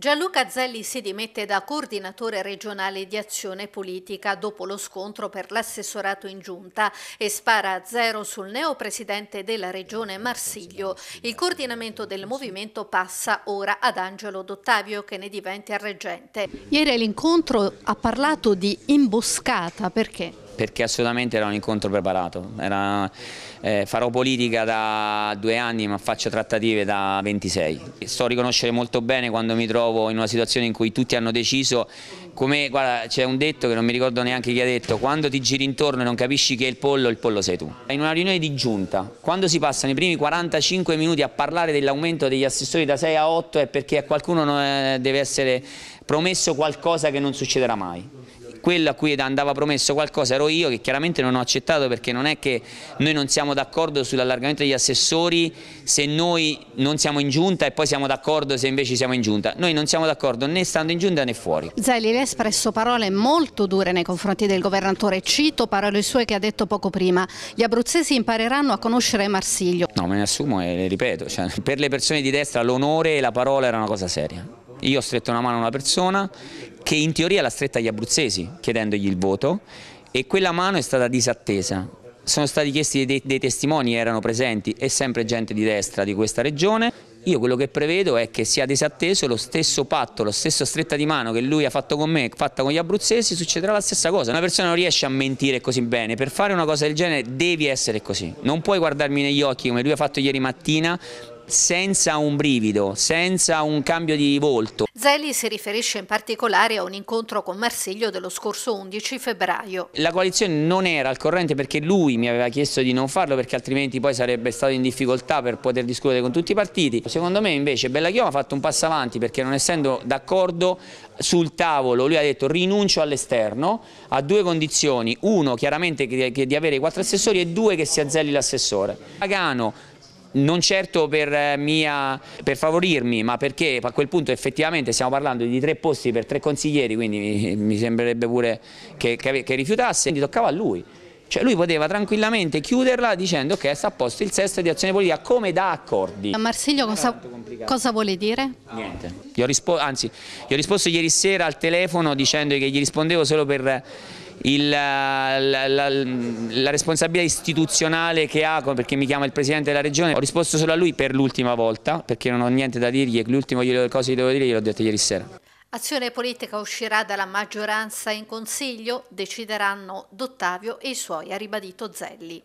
Gianluca Zelli si dimette da coordinatore regionale di azione politica dopo lo scontro per l'assessorato in giunta e spara a zero sul neo presidente della regione Marsiglio. Il coordinamento del movimento passa ora ad Angelo Dottavio che ne diventa reggente. Ieri all'incontro ha parlato di imboscata perché? perché assolutamente era un incontro preparato. Era, eh, farò politica da due anni ma faccio trattative da 26. So riconoscere molto bene quando mi trovo in una situazione in cui tutti hanno deciso come, c'è un detto che non mi ricordo neanche chi ha detto, quando ti giri intorno e non capisci chi è il pollo, il pollo sei tu. In una riunione di giunta, quando si passano i primi 45 minuti a parlare dell'aumento degli assessori da 6 a 8 è perché a qualcuno eh, deve essere promesso qualcosa che non succederà mai quello a cui andava promesso qualcosa ero io che chiaramente non ho accettato perché non è che noi non siamo d'accordo sull'allargamento degli assessori se noi non siamo in giunta e poi siamo d'accordo se invece siamo in giunta. Noi non siamo d'accordo né stando in giunta né fuori. Zelli lei ha espresso parole molto dure nei confronti del governatore, cito parole sue che ha detto poco prima, gli abruzzesi impareranno a conoscere Marsiglio. No, me ne assumo e le ripeto, cioè, per le persone di destra l'onore e la parola era una cosa seria. Io ho stretto una mano a una persona che in teoria l'ha stretta agli abruzzesi chiedendogli il voto e quella mano è stata disattesa. Sono stati chiesti dei, dei testimoni, erano presenti e sempre gente di destra di questa regione. Io quello che prevedo è che sia disatteso lo stesso patto, la stessa stretta di mano che lui ha fatto con me, fatta con gli abruzzesi, succederà la stessa cosa. Una persona non riesce a mentire così bene, per fare una cosa del genere devi essere così. Non puoi guardarmi negli occhi come lui ha fatto ieri mattina senza un brivido, senza un cambio di volto. Zelli si riferisce in particolare a un incontro con Marsiglio dello scorso 11 febbraio. La coalizione non era al corrente perché lui mi aveva chiesto di non farlo perché altrimenti poi sarebbe stato in difficoltà per poter discutere con tutti i partiti. Secondo me invece Bella ha fatto un passo avanti perché non essendo d'accordo sul tavolo lui ha detto rinuncio all'esterno a due condizioni, uno chiaramente che di avere i quattro assessori e due che sia Zeli l'assessore. Pagano non certo per, eh, mia, per, favorirmi, ma perché a quel punto effettivamente stiamo parlando di tre posti per tre consiglieri, quindi mi, mi sembrerebbe pure che, che, che rifiutasse, quindi toccava a lui. Cioè lui poteva tranquillamente chiuderla dicendo che okay, sta a posto il sesto di azione politica come da accordi. A Marsiglio cosa, cosa, vuole dire? Niente. Gli anzi, gli ho risposto ieri sera al telefono dicendo che gli rispondevo solo per il, la, la, la, responsabilità istituzionale che ha, perché mi chiama il Presidente della Regione, ho risposto solo a lui per l'ultima volta, perché non ho niente da dirgli e l'ultima cosa che devo dire gliel'ho detto ieri sera. Azione politica uscirà dalla maggioranza in Consiglio, decideranno Dottavio e i suoi, ha ribadito Zelli.